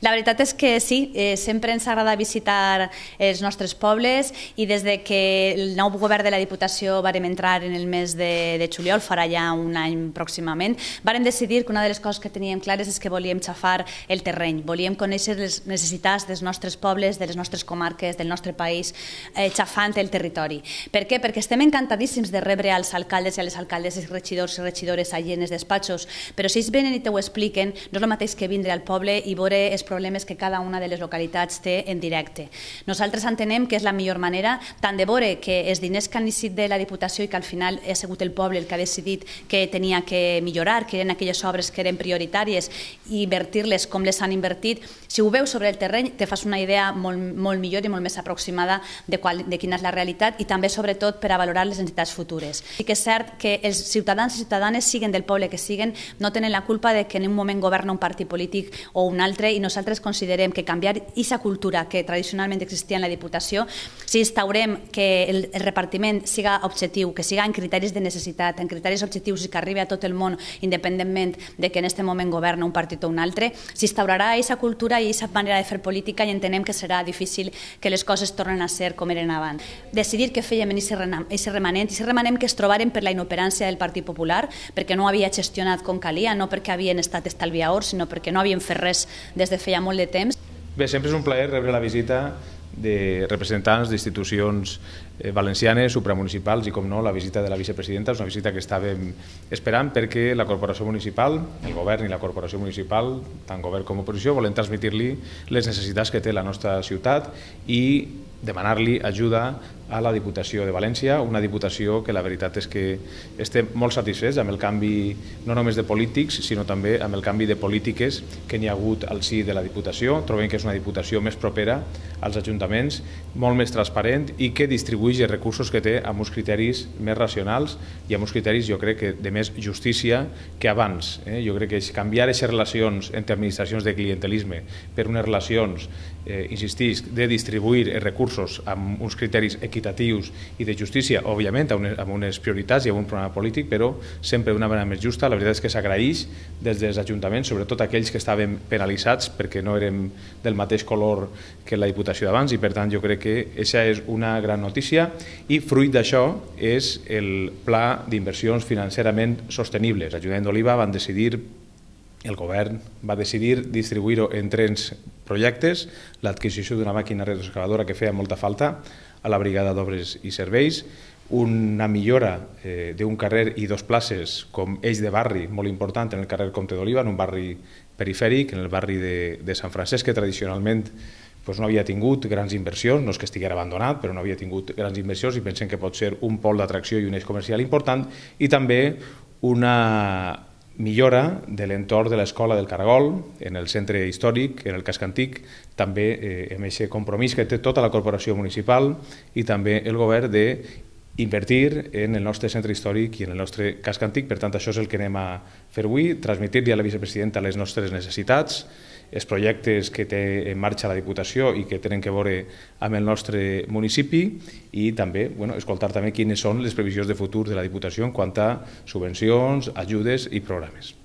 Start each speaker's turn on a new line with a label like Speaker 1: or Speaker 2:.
Speaker 1: La veritat és que sí, eh, sempre ens agrada visitar els nostres pobles i des de que el nou govern de la Diputació vàrem entrar en el mes de, de juliol, farà ja un any pròximament, vàrem decidir que una de les coses que teníem clares és que volíem xafar el terreny, volíem conèixer les necessitats dels nostres pobles, de les nostres comarques, del nostre país, eh, xafant el territori. Per què? Perquè estem encantadíssims de rebre als alcaldes i a les alcaldes, i regidors i regidores, allenes, despatxos, però si ells venen i te ho expliquen, no és el mateix que vindre al poble i veure els problemes que cada una de les localitats té en directe. Nosaltres entenem que és la millor manera, tant de veure que els diners que han decidit de la Diputació i que al final ha sigut el poble el que ha decidit que tenia que millorar, que eren aquelles obres que eren prioritàries i invertir-les com les han invertit, si ho veus sobre el terreny te fas una idea molt, molt millor i molt més aproximada de, qual, de quina és la realitat i també sobretot per a valorar les necessitats futures. Sí que és cert que els ciutadans i ciutadanes siguen del poble que siguen, no tenen la culpa de que en un moment governa un partit polític o un altre i s'ha nosaltres considerem que canviar aquesta cultura que tradicionalment existia en la Diputació, si instaurem que el, repartiment siga objectiu, que siga en criteris de necessitat, en criteris objectius i que arribi a tot el món independentment de que en aquest moment governa un partit o un altre, s'instaurarà aquesta cultura i aquesta manera de fer política i entenem que serà difícil que les coses tornen a ser com eren abans. Decidir què fèiem en aquest remanent, aquest remanent que es trobaren per la inoperància del Partit Popular, perquè no havia gestionat com calia, no perquè havien estat estalviadors, sinó perquè no havien fet res des de fer feia molt de temps.
Speaker 2: Bé, sempre és un plaer rebre la visita de representants d'institucions eh, valencianes, supramunicipals i, com no, la visita de la vicepresidenta és una visita que estàvem esperant perquè la corporació municipal, el govern i la corporació municipal, tant govern com oposició, volen transmetir-li les necessitats que té la nostra ciutat i demanar-li ajuda a la Diputació de València, una Diputació que la veritat és que estem molt satisfets amb el canvi no només de polítics, sinó també amb el canvi de polítiques que n'hi ha hagut al sí de la Diputació. Trobem que és una Diputació més propera als ajuntaments, molt més transparent i que distribueix els recursos que té amb uns criteris més racionals i amb uns criteris, jo crec, que de més justícia que abans. Eh? Jo crec que canviar aquestes relacions entre administracions de clientelisme per unes relacions, eh, insistís, de distribuir els recursos amb uns criteris equitatius equitatius i de justícia, òbviament, amb unes, unes prioritats i amb un programa polític, però sempre d'una manera més justa. La veritat és que s'agraeix des dels ajuntaments, sobretot aquells que estaven penalitzats perquè no érem del mateix color que la Diputació d'abans i, per tant, jo crec que això és una gran notícia i fruit d'això és el pla d'inversions financerament sostenibles. L'Ajuntament d'Oliva van decidir el govern va decidir distribuir-ho en trens projectes, l'adquisició d'una màquina retroexcavadora que feia molta falta a la brigada d'obres i serveis, una millora eh, d'un carrer i dos places com eix de barri molt important en el carrer Comte d'Oliva, en un barri perifèric, en el barri de, de Sant Francesc, que tradicionalment no havia tingut grans inversions, no és que estiguera abandonat, però no havia tingut grans inversions i pensem que pot ser un pol d'atracció i un eix comercial important, i també una, millora de l'entorn de l'escola del Caragol, en el centre històric, en el casc antic, també eh, amb aquest compromís que té tota la corporació municipal i també el govern de invertir en el nostre centre històric i en el nostre casc antic. Per tant, això és el que anem a fer avui, transmitir-li a la vicepresidenta les nostres necessitats, els projectes que té en marxa la Diputació i que tenen que veure amb el nostre municipi i també bueno, escoltar també quines són les previsions de futur de la Diputació en quant a subvencions, ajudes i programes.